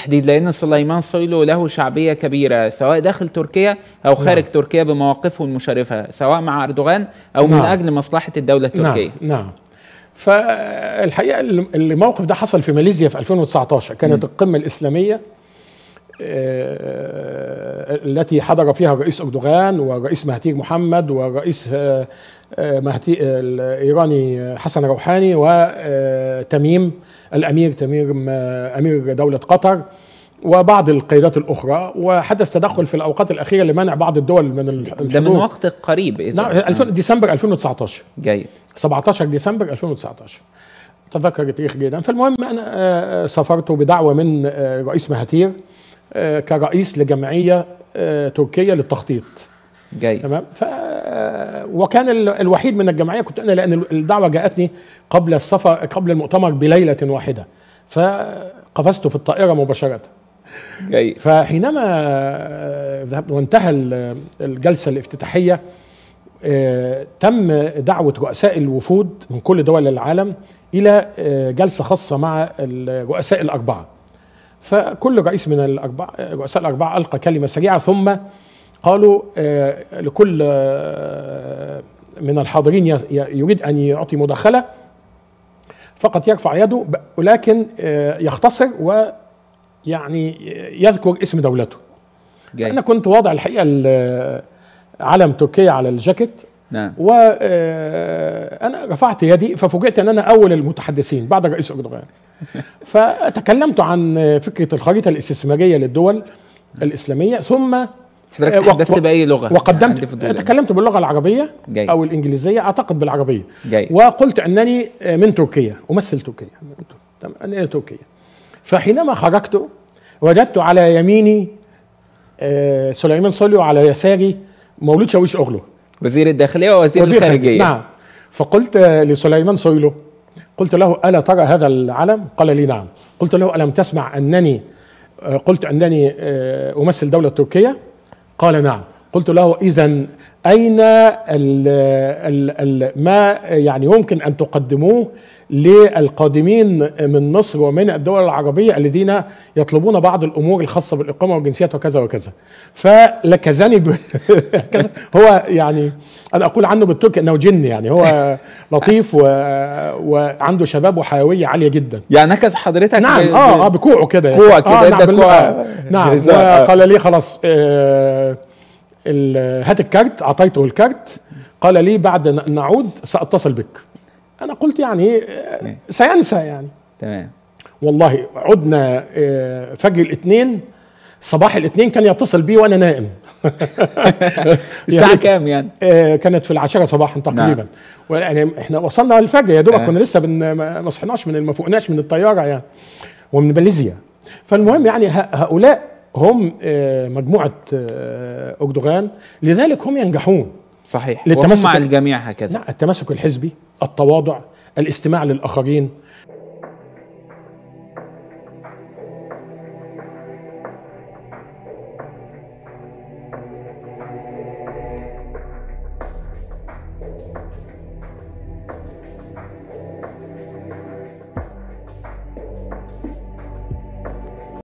بالتحديد لأن سليمان صويلو له شعبية كبيرة سواء داخل تركيا أو نعم. خارج نعم. تركيا بمواقفه المشرفة سواء مع أردوغان أو نعم. من أجل مصلحة الدولة نعم، التركية نعم, نعم. فالحقيقة الموقف ده حصل في ماليزيا في 2019 كانت م. القمة الإسلامية آه، التي حضر فيها الرئيس أردوغان والرئيس مهاتير محمد والرئيس آه، آه، مهتي الإيراني حسن روحاني وتميم الأمير تميم أمير دولة قطر وبعض القيادات الاخرى وحدث تدخل في الاوقات الاخيره لمنع بعض الدول من الحضور ده من وقت قريب اذا نعم ديسمبر 2019 جيد 17 ديسمبر 2019 تذكر التاريخ جيدا فالمهم انا سافرت بدعوه من رئيس مهاتير آه، كرئيس لجمعيه آه، تركيه للتخطيط جاي تمام ف آه، وكان الوحيد من الجمعيه كنت انا لان الدعوه جاءتني قبل السفر قبل المؤتمر بليله واحده فقفزت في الطائره مباشره جاي فحينما ذهبت وانتهى الجلسه الافتتاحيه تم دعوه رؤساء الوفود من كل دول العالم الى جلسه خاصه مع الرؤساء الاربعه فكل رئيس من الأربع رؤساء الأربعة ألقى كلمة سريعة ثم قالوا آه، لكل آه، من الحاضرين يريد أن يعطي مداخلة فقط يرفع يده ولكن آه، يختصر ويعني يذكر اسم دولته جاي. أنا كنت واضع الحقيقة علم تركيا على الجاكيت نعم و انا رفعت يدي ففوجئت ان انا اول المتحدثين بعد الرئيس اردوغان فتكلمت عن فكره الخريطه الاستثماريه للدول الاسلاميه ثم حضرتك آه، تحدثت باي لغه وقدمت تكلمت باللغه العربيه جاي. او الانجليزيه اعتقد بالعربيه جاي. وقلت انني آه، من تركيا امثل تركيا انا تركيا فحينما خرجت وجدت على يميني آه، سليمان صليو على يساري مولود شاويش اوغلو وزير الداخليه ووزير الخارجيه نعم فقلت لسليمان سويلو قلت له ألا ترى هذا العلم قال لي نعم قلت له ألم تسمع أنني آه، قلت أنني آه، أمثل دولة تركيا قال نعم قلت له اذا اين ال ال الـ ما يعني يمكن ان تقدموه للقادمين من مصر ومن الدول العربيه الذين يطلبون بعض الامور الخاصه بالاقامه والجنسيات وكذا وكذا فلكزني ب... هو يعني انا اقول عنه بالتركي انه جن يعني هو لطيف و... وعنده شباب وحيويه عاليه جدا يعني نكز حضرتك نعم اه اه بكوعه كده يعني. كوع آه، كده آه نعم, نعم وقال لي خلاص آه هات الكارت اعطيته الكارت قال لي بعد نعود ساتصل بك انا قلت يعني إيه، سينسى يعني تمام والله عدنا آه، فجر الاثنين صباح الاثنين كان يتصل بي وانا نائم الساعه كام يعني؟ آه، كانت في العاشره صباحا نعم. تقريبا نعم. يعني احنا وصلنا الفجر يا دوبك نعم. كنا لسه ما صحناش من ما فوقناش من الطياره يعني ومن ماليزيا فالمهم يعني هؤلاء هم آه، مجموعه آه، اردوغان لذلك هم ينجحون صحيح للتمسك مع الجميع هكذا نعم، التمسك الحزبي التواضع الاستماع للاخرين